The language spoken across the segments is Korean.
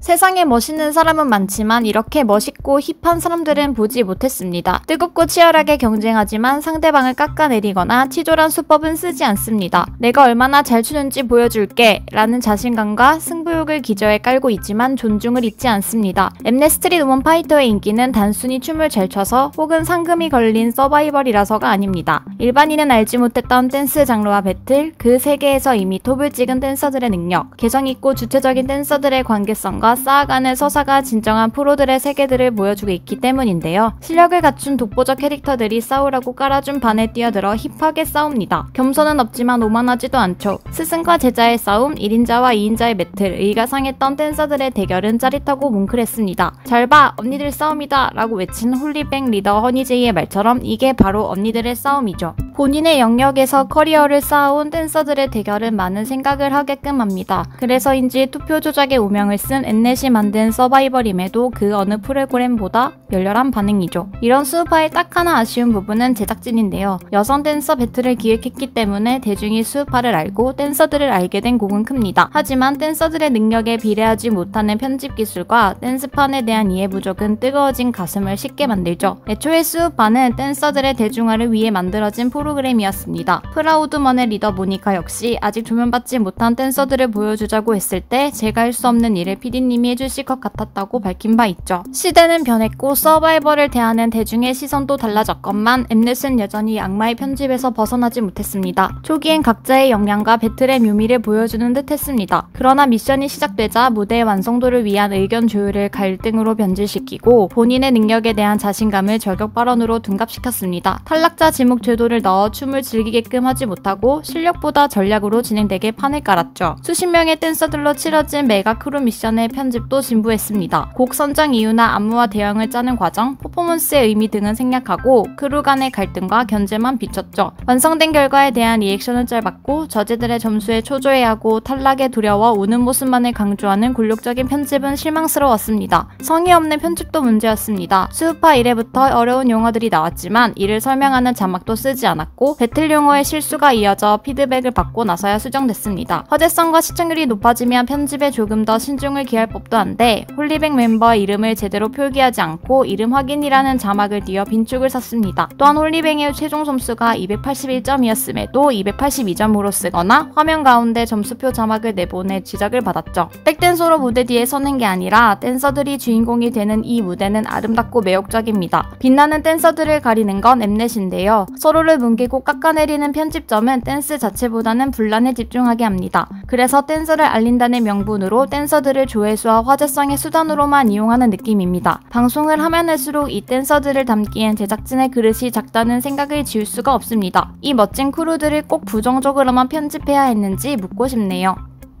세상에 멋있는 사람은 많지만 이렇게 멋있고 힙한 사람들은 보지 못했습니다. 뜨겁고 치열하게 경쟁하지만 상대방을 깎아내리거나 치졸한 수법은 쓰지 않습니다. 내가 얼마나 잘 추는지 보여줄게 라는 자신감과 승부욕을 기저에 깔고 있지만 존중을 잊지 않습니다. 엠네스트리 우먼 파이터의 인기는 단순히 춤을 잘 춰서 혹은 상금이 걸린 서바이벌이라서가 아닙니다. 일반인은 알지 못했던 댄스 장르와 배틀, 그 세계에서 이미 톱을 찍은 댄서들의 능력, 개성있고 주체적인 댄서들의 관계성과 작 쌓아가는 서사가 진정한 프로들의 세계들을 보여주고 있기 때문인데요. 실력을 갖춘 독보적 캐릭터들이 싸우라고 깔아준 반에 뛰어들어 힙하게 싸웁니다. 겸손은 없지만 오만하지도 않죠. 스승과 제자의 싸움, 1인자와 2인자의 매틀, 의가상했던 댄서들의 대결은 짜릿하고 뭉클했습니다. 잘 봐, 언니들 싸움이다 라고 외친 홀리뱅 리더 허니제이의 말처럼 이게 바로 언니들의 싸움이죠. 본인의 영역에서 커리어를 쌓아온 댄서들의 대결은 많은 생각을 하게끔 합니다. 그래서인지 투표 조작의 오명을 쓴 엠넷이 만든 서바이벌임에도 그 어느 프로그램보다 열렬한 반응이죠. 이런 수우파의 딱 하나 아쉬운 부분은 제작진인데요. 여성 댄서 배틀을 기획했기 때문에 대중이 수우파를 알고 댄서들을 알게 된 곡은 큽니다. 하지만 댄서들의 능력에 비례하지 못하는 편집 기술과 댄스판에 대한 이해 부족은 뜨거워진 가슴을 쉽게 만들죠. 애초에 수우파는 댄서들의 대중화를 위해 만들어진 프로 그램입니다 프로그램이었습니다. 프라우드먼의 리더 모니카 역시 아직 조명받지 못한 댄서들을 보여주자고 했을 때 제가 할 수 없는 일을 PD님이 해주실 것 같았다고 밝힌 바 있죠. 시대는 변했고 서바이벌을 대하는 대중의 시선도 달라졌건만 엠넷은 여전히 악마의 편집에서 벗어나지 못했습니다. 초기엔 각자의 역량과 배틀의 묘미를 보여주는 듯 했습니다. 그러나 미션이 시작되자 무대의 완성도를 위한 의견 조율을 갈등으로 변질시키고 본인의 능력에 대한 자신감을 저격 발언으로 둔갑시켰습니다. 탈락자 지목 제도를 넣어 춤을 즐기게끔 하지 못하고 실력보다 전략으로 진행되게 판을 깔았죠. 수십 명의 댄서들로 치러진 메가 크루 미션의 편집도 진부했습니다. 곡 선정 이유나 안무와 대형을 짜는 과정, 퍼포먼스의 의미 등은 생략하고 크루 간의 갈등과 견제만 비쳤죠. 완성된 결과에 대한 리액션은 짧았고 저지들의 점수에 초조해하고 탈락에 두려워 우는 모습만을 강조하는 굴욕적인 편집은 실망스러웠습니다. 성의 없는 편집도 문제였습니다. 수우파 1회부터 어려운 용어들이 나왔지만 이를 설명하는 자막도 쓰지 않았고 나타고 배틀 용어의 실수가 이어져 피드백을 받고 나서야 수정됐습니다. 화제성과 시청률이 높아지면 편집에 조금 더 신중을 기할 법도 한데 홀리백 멤버의 이름을 제대로 표기하지 않고 이름 확인이라는 자막을 띄어 빈축을 샀습니다. 또한 홀리뱅의 최종 점수가 281점이었음에도 282점으로 쓰거나 화면 가운데 점수표 자막을 내보내 지적을 받았죠. 백댄서로 무대 뒤에 서는 게 아니라 댄서들이 주인공이 되는 이 무대는 아름답고 매혹적입니다. 빛나는 댄서들을 가리는 건 엠넷인데요. 서로를 동개고 깎아내리는 편집점은 댄스 자체보다는 분란에 집중하게 합니다. 그래서 댄스를 알린다는 명분으로 댄서들을 조회수와 화제성의 수단으로만 이용하는 느낌입니다. 방송을 하면 할수록 이 댄서들을 담기엔 제작진의 그릇이 작다는 생각을 지울 수가 없습니다. 이 멋진 크루들을 꼭 부정적으로만 편집해야 했는지 묻고 싶네요.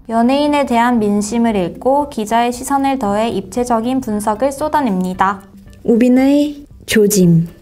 연예인에 대한 민심을 읽고 기자의 시선을 더해 입체적인 분석을 쏟아냅니다. 우빈의 조짐